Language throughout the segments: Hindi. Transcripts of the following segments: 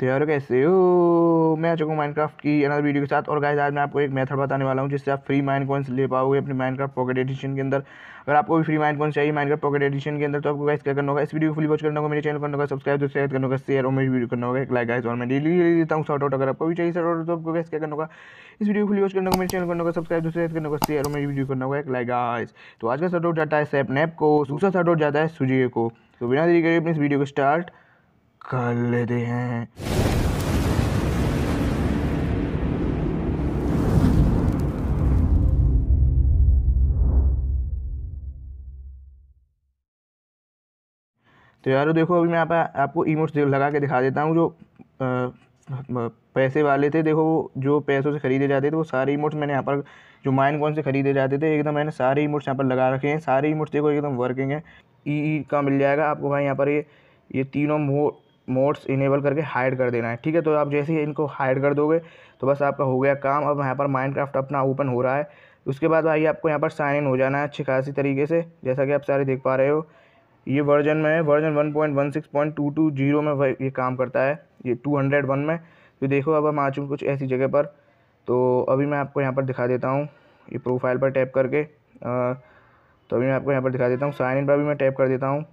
तो यार कैसे हो मैं आ चुका हूँ माइनक्राफ्ट की अनदर वीडियो के साथ और गाइस आज मैं आपको एक मेथड बताने वाला हूँ जिससे आप फ्री माइंड कॉइन्स ले पाओगे अपने माइनक्राफ्ट पॉकेट एडिशन के अंदर अगर आपको भी फ्री माइंड कॉइन्स चाहिए माइनक्राफ्ट पॉकेट एडिशन के अंदर तो आपको गाइस क्या करना होगा इस वीडियो को फुल वॉच करना होगा मेरे चैनल करना होगा सब्सक्राइब तो शेयर करना होगा शेयर और मेरी वीडियो करना होगा एक लाइक गाइस और मैं डेली देता हूँ शॉर्ट आउट अगर आपको भी चाहिए शॉर्ट आउट तो आपको गाइस क्या करना होगा इस वीडियो को फुल वॉच करना होगा मेरे चैनल करना होगा सब्सक्राइब तो शेयर करना होगा शेयर और मेरी वीडियो करना होगा एक लाइक गाइस तो आज का शॉर्ट आउट जाता है सैपनेप को दूसरा शॉर्ट आउट जाता है सुजिए को तो बिना देरी करिए अपने इस वीडियो को स्टार्ट कर लेते हैं तो यार देखो अभी मैं आप, आपको इमोट्स लगा के दिखा देता हूँ जो आ, पैसे वाले थे देखो वो जो पैसों से ख़रीदे जाते थे वो सारे इमोट्स मैंने यहाँ पर जो माइन कौन से ख़रीदे जाते थे एकदम मैंने सारे इमोट्स यहाँ पर लगा रखे हैं सारे इमोट्स देखो एकदम वर्किंग है ई का मिल जाएगा आपको भाई यहाँ पर ये ये तीनों मोड मोड्स इनेबल करके हाइड कर देना है ठीक है तो आप जैसे ही इनको हाइड कर दोगे तो बस आपका हो गया काम अब यहाँ पर माइनक्राफ्ट अपना ओपन हो रहा है उसके बाद भाई आपको यहाँ पर साइन इन हो जाना है अच्छी खासी तरीके से जैसा कि आप सारे देख पा रहे हो ये वर्जन में version one one point point six two two zero में भाई ये काम करता है ये टू हंड्रेड वन में तो देखो अब हम आ चुके कुछ ऐसी जगह पर तो अभी मैं आपको यहाँ पर दिखा देता हूँ ये प्रोफाइल पर टैप करके आ, तो अभी मैं आपको यहाँ पर दिखा देता हूँ साइन इन पर भी मैं टैप कर देता हूँ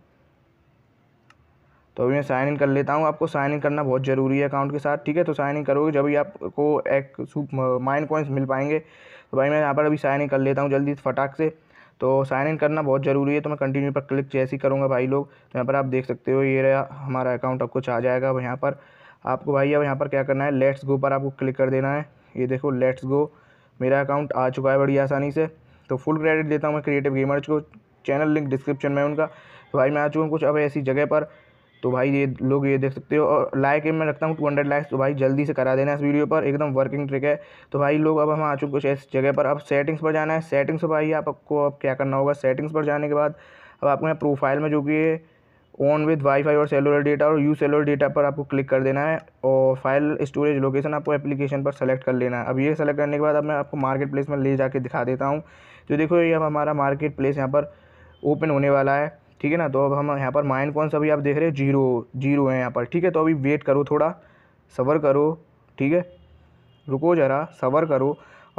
तो अभी मैं साइन इन कर लेता हूँ आपको साइन इन करना बहुत ज़रूरी है अकाउंट के साथ ठीक है तो साइन इन करोगे जब ही आपको एक माइन कॉइंस मिल पाएंगे तो भाई मैं यहाँ पर अभी साइन इन कर लेता हूँ जल्दी फटाक से तो साइन इन करना बहुत ज़रूरी है तो मैं कंटिन्यू पर क्लिक जैसे ही करूँगा भाई लोग तो यहाँ पर आप देख सकते हो ये रहा हमारा अकाउंट आपको कुछ आ जाएगा अब यहाँ पर आपको भाई अब यहाँ पर क्या करना है लेट्स गो पर आपको क्लिक कर देना है ये देखो लेट्स गो मेरा अकाउंट आ चुका है बड़ी आसानी से तो फुल क्रेडिट देता हूँ मैं क्रिएटिव गेमर्स को चैनल लिंक डिस्क्रिप्शन में उनका तो भाई मैं आ चुका हूँ कुछ अब ऐसी जगह पर तो भाई ये लोग ये देख सकते हो और लाइक मैं रखता हूँ टू हंड्रेड लाइक्स तो भाई जल्दी से करा देना इस वीडियो पर एकदम वर्किंग ट्रिक है तो भाई लोग अब हम आ चुके कुछ इस जगह पर अब सेटिंग्स पर जाना है सेटिंग्स पर भाई आपको अब क्या करना होगा सेटिंग्स पर जाने के बाद अब आपको यहाँ प्रोफाइल में जो कि ऑन विद वाईफाई और सेलुलर डेटा और यू सेलुलर डेटा पर आपको क्लिक कर देना है और फाइल स्टोरेज लोकेशन आपको एप्लीकेशन पर सेलेक्ट कर लेना है अब ये सेलेक्ट करने के बाद अब मैं आपको मार्केट प्लेस में ले जाके दिखा देता हूँ तो देखो ये अब हमारा मार्केट प्लेस यहाँ पर ओपन होने वाला है ठीक है ना तो अब हम यहाँ पर माइन कौन सा भी आप देख रहे हो जीरो जीरो है यहाँ पर ठीक है तो अभी वेट करो थोड़ा सबर करो ठीक है रुको ज़रा सबर करो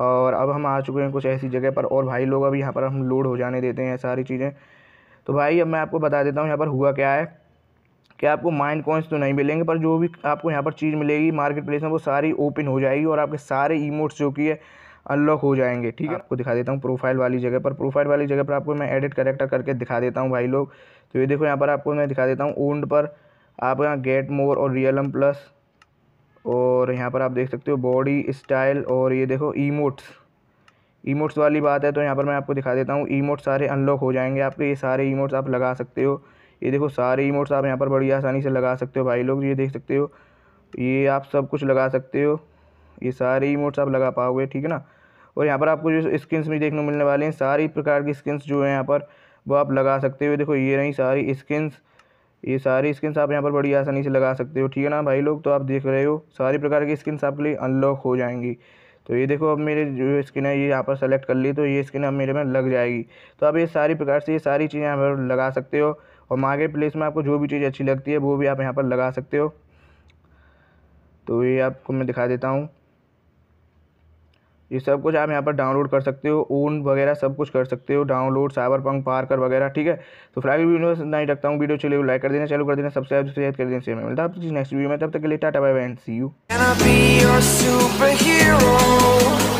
और अब हम आ चुके हैं कुछ ऐसी जगह पर और भाई लोग अभी यहाँ पर हम लोड हो जाने देते हैं सारी चीज़ें तो भाई अब मैं आपको बता देता हूँ यहाँ पर हुआ क्या है कि आपको माइंड कॉइन्स तो नहीं मिलेंगे पर जो भी आपको यहाँ पर चीज़ मिलेगी मार्केट प्लेस में वो सारी ओपन हो जाएगी और आपके सारे ईमोट्स जो कि है अनलॉक हो जाएंगे ठीक है हाँ। आपको दिखा देता हूँ प्रोफाइल वाली जगह पर प्रोफाइल वाली जगह पर आपको मैं एडिट करेक्टर करके दिखा देता हूँ भाई लोग तो ये देखो यहाँ पर आपको मैं दिखा देता हूँ ओंड पर आप यहाँ गेट मोर और रियलम प्लस और यहाँ पर आप देख सकते हो बॉडी स्टाइल और ये देखो ईमोट्स ईमोट्स वाली बात है तो यहाँ पर मैं आपको दिखा देता हूँ ईमोट्स सारे अनलॉक हो जाएंगे आपके ये सारे ईमोट्स आप लगा सकते हो ये देखो सारे ईमोट्स आप यहाँ पर बड़ी आसानी से लगा सकते हो भाई लोग ये देख सकते हो ये आप सब कुछ लगा सकते हो ये सारे ईमोट्स आप लगा पाओगे ठीक है ना और यहाँ पर आपको जो स्किन्स भी देखने को मिलने वाली हैं सारी प्रकार की स्किन्स जो है यहाँ पर वो आप लगा सकते हो देखो ये रही सारी स्किन्स ये सारी स्किन्स आप यहाँ पर बड़ी आसानी से लगा सकते हो ठीक है ना भाई लोग तो आप देख रहे हो सारी प्रकार की स्किन्स आपके लिए अनलॉक हो जाएंगी तो ये देखो अब मेरे जो स्किन है ये यहाँ पर सेलेक्ट कर ली तो ये स्किन अब मेरे में लग जाएगी तो आप ये सारी प्रकार से ये सारी चीज़ें यहाँ पर लगा सकते हो और मार्केट प्लेस में आपको जो भी चीज़ अच्छी लगती है वो भी आप यहाँ पर लगा सकते हो तो ये आपको मैं दिखा देता हूँ ये सब कुछ आप यहाँ पर डाउनलोड कर सकते हो ऊन वगैरह सब कुछ कर सकते हो डाउनलोड साइबर पंक पार्कर वगैरह ठीक है तो फिलहाल वीडियो इतना ही रखता हूँ वीडियो चले लाइक तो कर देना चालू कर देना सब्सक्राइब शेयर कर देना मिलता है नेक्स्ट वीडियो में तब तक के लिए tata bye bye and see you